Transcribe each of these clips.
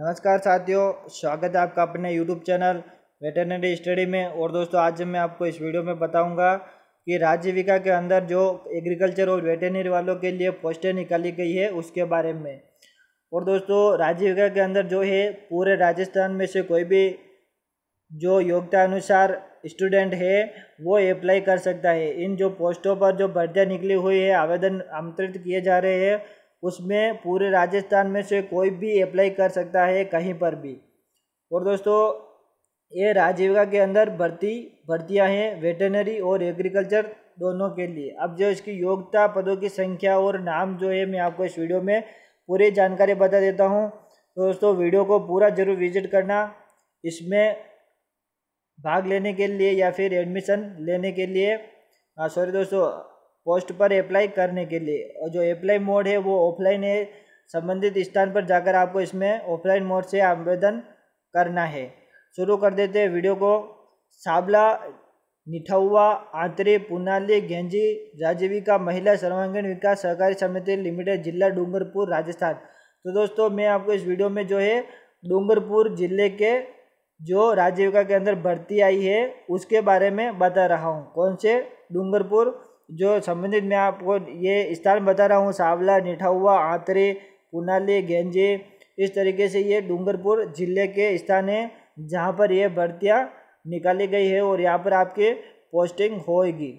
नमस्कार साथियों स्वागत है आपका अपने यूट्यूब चैनल वेटरनरी स्टडी में और दोस्तों आज मैं आपको इस वीडियो में बताऊंगा कि राज्य विका के अंदर जो एग्रीकल्चर और वेटरनरी वालों के लिए पोस्टें निकाली गई है उसके बारे में और दोस्तों राज्य विका के अंदर जो है पूरे राजस्थान में से कोई भी जो योग्यता अनुसार स्टूडेंट है वो अप्लाई कर सकता है इन जो पोस्टों पर जो भर्तियाँ निकली हुई है आवेदन आमंत्रित किए जा रहे हैं उसमें पूरे राजस्थान में से कोई भी अप्लाई कर सकता है कहीं पर भी और दोस्तों ये राजीविका के अंदर भर्ती भर्तियां हैं वेटनरी और एग्रीकल्चर दोनों के लिए अब जो इसकी योग्यता पदों की संख्या और नाम जो है मैं आपको इस वीडियो में पूरी जानकारी बता देता हूँ तो दोस्तों वीडियो को पूरा जरूर विजिट करना इसमें भाग लेने के लिए या फिर एडमिशन लेने के लिए सॉरी हाँ, दोस्तों पोस्ट पर अप्लाई करने के लिए और जो अप्लाई मोड है वो ऑफलाइन है संबंधित स्थान पर जाकर आपको इसमें ऑफलाइन मोड से आवेदन करना है शुरू कर देते हैं वीडियो को साबला निठौवा आंतरे पुनाली गेंजी राजीविका महिला सर्वांगीण विकास सहकारी समिति लिमिटेड जिला डूंगरपुर राजस्थान तो दोस्तों मैं आपको इस वीडियो में जो है डूंगरपुर जिले के जो राजीविका के अंदर भर्ती आई है उसके बारे में बता रहा हूँ कौन से डूंगरपुर जो संबंधित मैं आपको ये स्थान बता रहा हूँ सावला निठावा आंतरे पुनाली गेंजे इस तरीके से ये डूंगरपुर जिले के स्थान है जहाँ पर ये भर्तियाँ निकाली गई है और यहाँ पर आपके पोस्टिंग होगी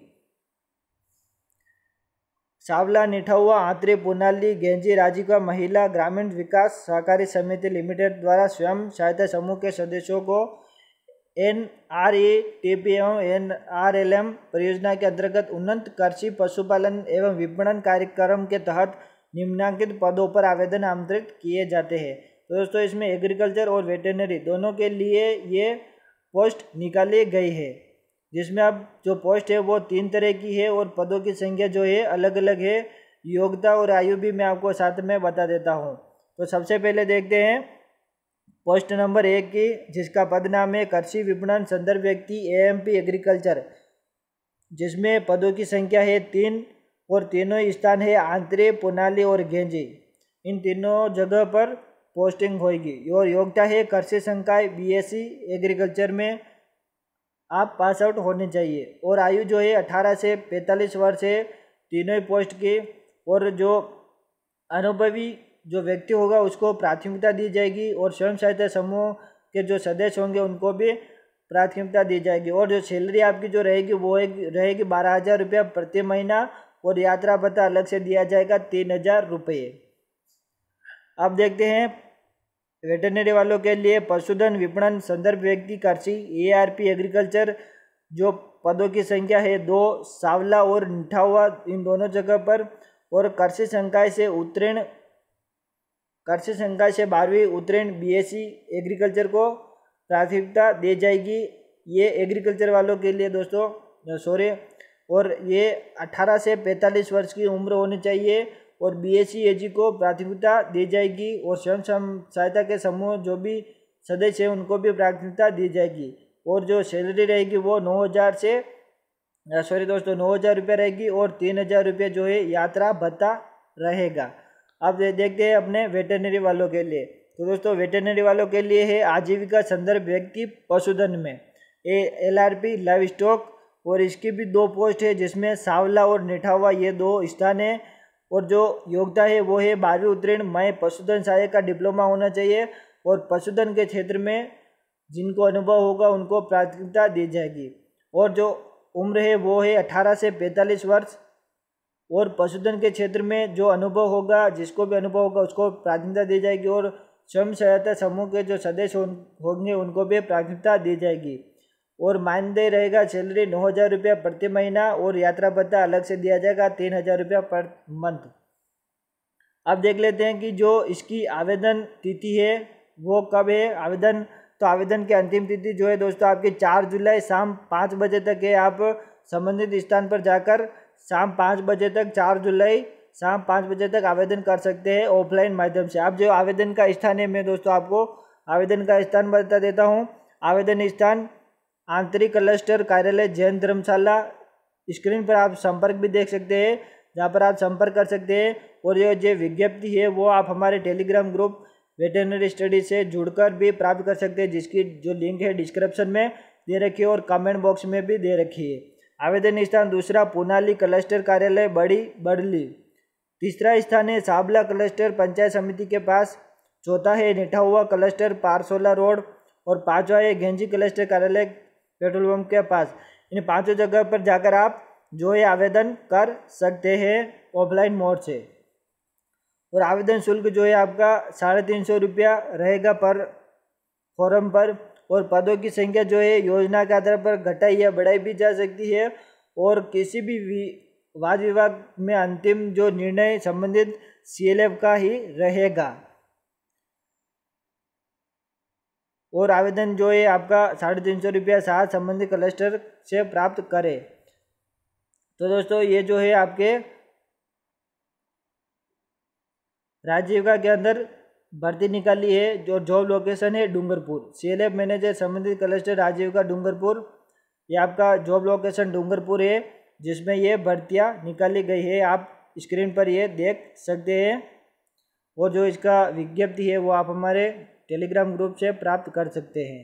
सावला निठाऊ आंतरे पुनाली गेंजी का महिला ग्रामीण विकास सहकारी समिति लिमिटेड द्वारा स्वयं सहायता समूह के सदस्यों को N R A T P एवं एन आर एल एम परियोजना के अंतर्गत उन्नत कृषि पशुपालन एवं विपणन कार्यक्रम के तहत निम्नांकित पदों पर आवेदन आमंत्रित किए जाते हैं तो दोस्तों इसमें एग्रीकल्चर और वेटरनरी दोनों के लिए ये पोस्ट निकाली गई है जिसमें अब जो पोस्ट है वो तीन तरह की है और पदों की संख्या जो है अलग अलग है योग्यता और आयु भी मैं आपको साथ में बता देता हूँ तो सबसे पहले देखते हैं पोस्ट नंबर एक की जिसका पद नाम है कृषि विपणन संदर्भ व्यक्ति एएमपी एग्रीकल्चर जिसमें पदों की संख्या है तीन और तीनों स्थान है आंतरे पुनाली और गेंजी इन तीनों जगह पर पोस्टिंग होगी और योग्यता है कृषि संकाय बीएससी एग्रीकल्चर e, में आप पास आउट होने चाहिए और आयु जो है अठारह से पैंतालीस वर्ष है तीनों पोस्ट के और जो अनुभवी जो व्यक्ति होगा उसको प्राथमिकता दी जाएगी और स्वयं सहायता समूह के जो सदस्य होंगे उनको भी प्राथमिकता दी जाएगी और जो सैलरी आपकी जो रहेगी वो रहेगी बारह हज़ार रुपया प्रति महीना और यात्रा भत्ता अलग से दिया जाएगा तीन हज़ार रुपये अब देखते हैं वेटरनरी वालों के लिए पशुधन विपणन संदर्भ व्यक्ति कृषि ए आर पी एग्रीकल्चर जो पदों की संख्या है दो सावला और निठावा इन दोनों जगह पर और कृषि संकाय से उत्तीर्ण कृषि संकाय से बारहवीं उत्तीर्ण बीएससी एग्रीकल्चर को प्राथमिकता दी जाएगी ये एग्रीकल्चर वालों के लिए दोस्तों सॉरी और ये 18 से 45 वर्ष की उम्र होनी चाहिए और बी एस को प्राथमिकता दी जाएगी और स्वयं सहायता के समूह जो भी सदस्य हैं उनको भी प्राथमिकता दी जाएगी और जो सैलरी रहेगी वो नौ हज़ार से सॉरी दोस्तों नौ हज़ार रुपये रहेगी और तीन हज़ार रुपये जो है यात्रा भत्ता रहेगा अब देखते हैं अपने वेटरनरी वालों के लिए तो दोस्तों वेटरनरी वालों के लिए है आजीविका संदर्भ व्यक्ति पशुधन में A L R P livestock और इसकी भी दो पोस्ट है जिसमें सावला और निठावा ये दो स्थान है और जो योग्यता है वो है बारहवीं उत्तीर्ण मय पशुधन सहायक का डिप्लोमा होना चाहिए और पशुधन के क्षेत्र में जिनको अनुभव होगा उनको प्राथमिकता दी जाएगी और जो उम्र है वो है अठारह से पैंतालीस वर्ष और पशुधन के क्षेत्र में जो अनुभव होगा जिसको भी अनुभव होगा उसको प्राथमिकता दी जाएगी और स्वयं सहायता समूह के जो सदस्य होंगे उनको भी प्राथमिकता दी जाएगी और मानदेय रहेगा सैलरी नौ हज़ार रुपया प्रति महीना और यात्रा भत्ता अलग से दिया जाएगा तीन हज़ार रुपया पर मंथ अब देख लेते हैं कि जो इसकी आवेदन तिथि है वो कब है आवेदन तो आवेदन की अंतिम तिथि जो है दोस्तों आपकी चार जुलाई शाम पाँच बजे तक है आप संबंधित स्थान पर जाकर शाम पाँच बजे तक चार जुलाई शाम पाँच बजे तक आवेदन कर सकते हैं ऑफलाइन माध्यम से आप जो आवेदन का स्थान है मैं दोस्तों आपको आवेदन का स्थान बता देता हूँ आवेदन स्थान आंतरिक क्लस्टर कार्यालय जैन धर्मशाला स्क्रीन पर आप संपर्क भी देख सकते हैं जहाँ पर आप संपर्क कर सकते हैं और जो जो विज्ञप्ति है वो आप हमारे टेलीग्राम ग्रुप वेटनरी स्टडी से जुड़कर भी प्राप्त कर सकते हैं जिसकी जो लिंक है डिस्क्रिप्शन में दे रखी है और कमेंट बॉक्स में भी दे रखी है आवेदन स्थान दूसरा पुनाली क्लस्टर कार्यालय बड़ी बड़ली तीसरा स्थान है साबला क्लस्टर पंचायत समिति के पास चौथा है निठावा क्लस्टर पारसोला रोड और पांचवा है गेंजी क्लस्टर कार्यालय पेट्रोल पंप के पास इन पांचों जगह पर जाकर आप जो है आवेदन कर सकते हैं ऑफलाइन मोड से और आवेदन शुल्क जो है आपका साढ़े तीन सौ रुपया रहेगा पर फॉर्म पर और पदों की संख्या जो है योजना के आधार पर घटाई या बढ़ाई भी जा सकती है और किसी भी वाद विवाद में अंतिम जो निर्णय संबंधित सीएलएफ का ही रहेगा और आवेदन जो है आपका साढ़े तीन सौ रुपया सात संबंधित क्लस्टर से प्राप्त करें तो दोस्तों ये जो है आपके राजीव का के अंदर भर्ती निकाली है जो जॉब लोकेशन है डूंगरपुर एफ मैनेजर संबंधित कलेक्टर राजीव का डूंगरपुर ये आपका जॉब लोकेशन डूंगरपुर है जिसमें ये भर्तियाँ निकाली गई है आप स्क्रीन पर ये देख सकते हैं और जो इसका विज्ञप्ति है वो आप हमारे टेलीग्राम ग्रुप से प्राप्त कर सकते हैं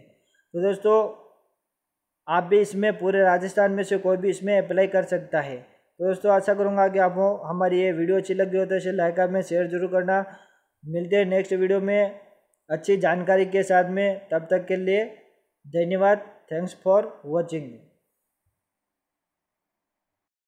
तो दोस्तों आप भी इसमें पूरे राजस्थान में से कोई भी इसमें अप्लाई कर सकता है तो दोस्तों आशा करूँगा कि आपको हमारी ये वीडियो अच्छी लगी हो तो इसे लाइक में शेयर जरूर करना मिलते हैं नेक्स्ट वीडियो में अच्छी जानकारी के साथ में तब तक के लिए धन्यवाद थैंक्स फॉर वॉचिंग